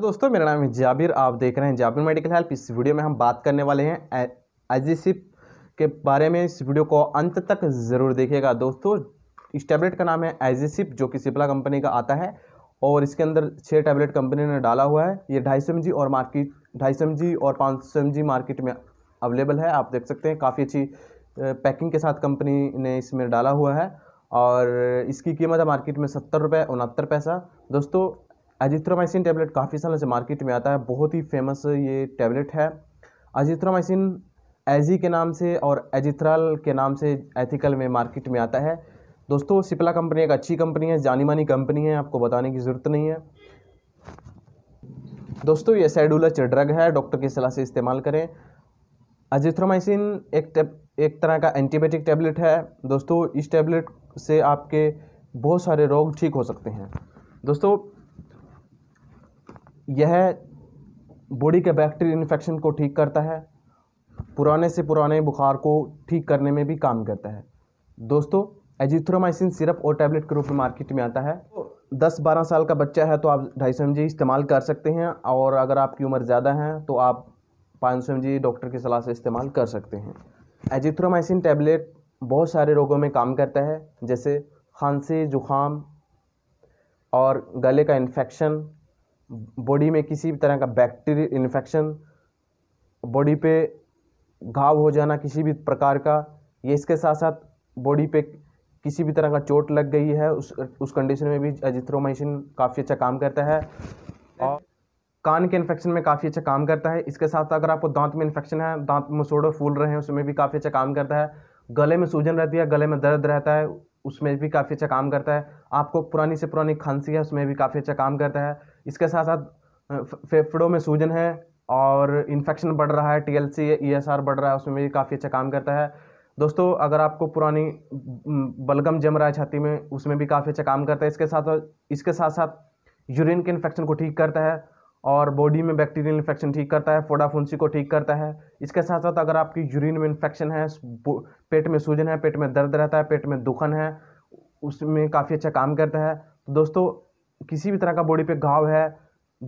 तो दोस्तों मेरा नाम है जाबिर आप देख रहे हैं जाबिर मेडिकल हेल्प इस वीडियो में हम बात करने वाले हैं एजिसिप के बारे में इस वीडियो को अंत तक ज़रूर देखिएगा दोस्तों इस टैबलेट का नाम है एजिसिप जो कि सिपला कंपनी का आता है और इसके अंदर छः टैबलेट कंपनी ने डाला हुआ है ये ढाई सौ और मार्केट ढाई सौ और पाँच सौ मार्केट में अवेलेबल है आप देख सकते हैं काफ़ी अच्छी पैकिंग के साथ कंपनी ने इसमें डाला हुआ है और इसकी कीमत है मार्केट में सत्तर रुपये उनहत्तर पैसा दोस्तों एजिथ्रोमाइसिन टैबलेट काफ़ी सालों से मार्केट में आता है बहुत ही फेमस ये टैबलेट है एजिथ्रोमाइसिन एजी के नाम से और एजिथ्राल के नाम से एथिकल में मार्केट में आता है दोस्तों सिपला कंपनी एक अच्छी कंपनी है जानी मानी कंपनी है आपको बताने की ज़रूरत नहीं है दोस्तों ये सैडुलच ड्रग है डॉक्टर की सलाह से इस्तेमाल करें अजिथ्रोमाइसिन एक टेब एक तरह का एंटीबायोटिक टैबलेट है दोस्तों इस टैबलेट से आपके बहुत सारे रोग ठीक हो सकते हैं दोस्तों यह बॉडी के बैक्टीरियल इन्फेक्शन को ठीक करता है पुराने से पुराने बुखार को ठीक करने में भी काम करता है दोस्तों एजिथ्रोमाइसिन सिरप और टैबलेट के रूप में मार्केट में आता है तो दस बारह साल का बच्चा है तो आप ढाई सौ एम इस्तेमाल कर सकते हैं और अगर आपकी उम्र ज़्यादा है तो आप पाँच सौ एम डॉक्टर की सलाह से इस्तेमाल कर सकते हैं एजिथ्रोमाइसिन टैबलेट बहुत सारे रोगों में काम करता है जैसे खांसी ज़ुकाम और गले का इन्फेक्शन बॉडी में किसी भी तरह का बैक्टीरिया इन्फेक्शन बॉडी पे घाव हो जाना किसी भी प्रकार का ये इसके साथ साथ बॉडी पे किसी भी तरह का चोट लग गई है उस उस कंडीशन में भी अजिथ्रोमाइसिन काफ़ी अच्छा काम करता है और कान के इन्फेक्शन में काफ़ी अच्छा काम करता है इसके साथ अगर आपको दांत में इन्फेक्शन है दांत मसोड़े फूल रहे हैं उसमें भी काफ़ी अच्छा काम करता है गले में सूजन रहती है गले में दर्द रहता है उसमें भी काफ़ी अच्छा काम करता है आपको पुरानी से पुरानी खांसी है उसमें भी काफ़ी अच्छा काम करता है इसके साथ साथ फेफड़ों में सूजन है और इन्फेक्शन बढ़ रहा है T L C E S R बढ़ रहा है उसमें भी काफ़ी अच्छा काम करता है दोस्तों अगर आपको पुरानी बलगम जम रहा है छाती में उसमें भी काफ़ी अच्छा काम करता है इसके साथ इसके साथ साथ यूरिन के इन्फेक्शन को ठीक करता है और बॉडी में बैक्टीरियल इन्फेक्शन ठीक करता है फोड़ा को ठीक करता है इसके साथ साथ अगर आपकी यूरिन में इन्फेक्शन है पेट में सूजन है पेट में दर्द रहता है पेट में दुखन है उसमें काफ़ी अच्छा काम करता है तो दोस्तों किसी भी तरह का बॉडी पे घाव है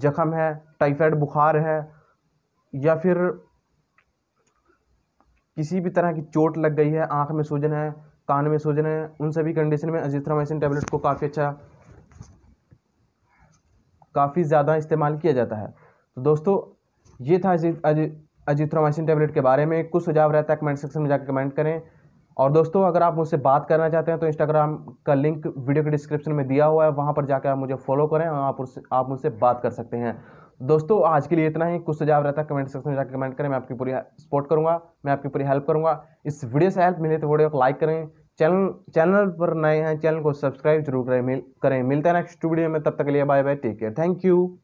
जख्म है टाइफाइड बुखार है या फिर किसी भी तरह की चोट लग गई है आँख में सूजन है कान में सूजन है उन सभी कंडीशन में अजिथ्रोमाइसिन टैबलेट को काफ़ी अच्छा काफ़ी ज़्यादा इस्तेमाल किया जाता है तो दोस्तों ये था अजिथ्रोमाइसिन टैबलेट के बारे में कुछ सुझाव रहता है कमेंट सेक्शन में जाकर कमेंट करें और दोस्तों अगर आप मुझसे बात करना चाहते हैं तो इंस्टाग्राम का लिंक वीडियो के डिस्क्रिप्शन में दिया हुआ है वहाँ पर जाकर आप मुझे फॉलो करें और आप उससे आप मुझसे बात कर सकते हैं दोस्तों आज के लिए इतना ही कुछ सुझाव रहता है कमेंट सेक्शन में जाकर कमेंट करें मैं आपकी पूरी सपोर्ट करूँगा मैं आपकी पूरी हेल्प करूँगा इस वीडियो से हेल्प मिले तो वीडियो को लाइक करें चैनल चैनल पर नए हैं चैनल को सब्सक्राइब जरूर करें मिल करें मिलते हैं नेक्स्ट वीडियो में तब तक के लिए bye bye take care thank you